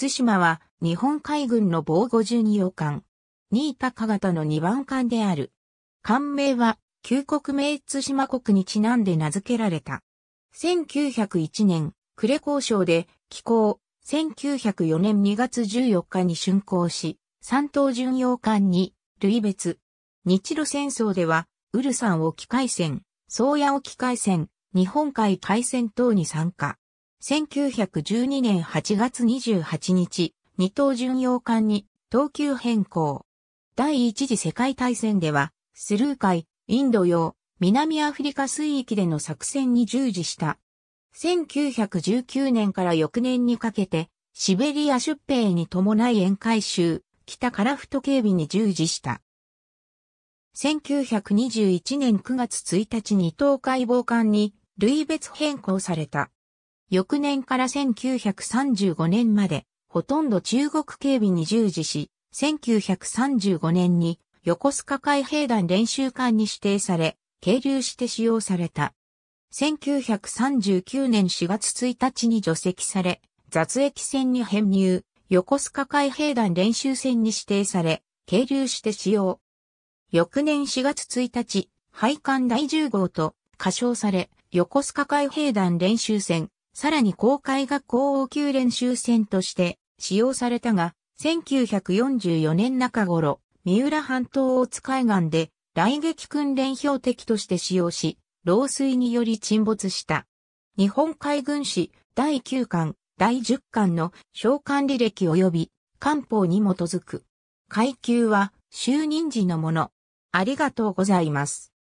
対馬は日本海軍の防護12洋艦、新高型の2番艦である。艦名は、旧国名対馬国にちなんで名付けられた。1901年、呉交渉で、寄港、1904年2月14日に竣工し、三島巡洋艦に、類別。日露戦争では、ウルサン沖海戦、宗谷沖海戦、日本海海戦等に参加。1912年8月28日、二等巡洋艦に等級変更。第一次世界大戦では、スルー海、インド洋、南アフリカ水域での作戦に従事した。1919年から翌年にかけて、シベリア出兵に伴い沿海州、北カラフト警備に従事した。1921年9月1日に東海防艦に類別変更された。翌年から1935年まで、ほとんど中国警備に従事し、1935年に横須賀海兵団練習艦に指定され、係留して使用された。1939年4月1日に除籍され、雑役船に編入、横須賀海兵団練習船に指定され、係留して使用。翌年4月1日、配管第10号と、仮称され、横須賀海兵団練習船、さらに公開学校応急練習船として使用されたが、1944年中頃、三浦半島大津海岸で雷撃訓練標的として使用し、漏水により沈没した。日本海軍史第9巻、第10巻の召喚履歴及び官報に基づく。階級は就任時のもの。ありがとうございます。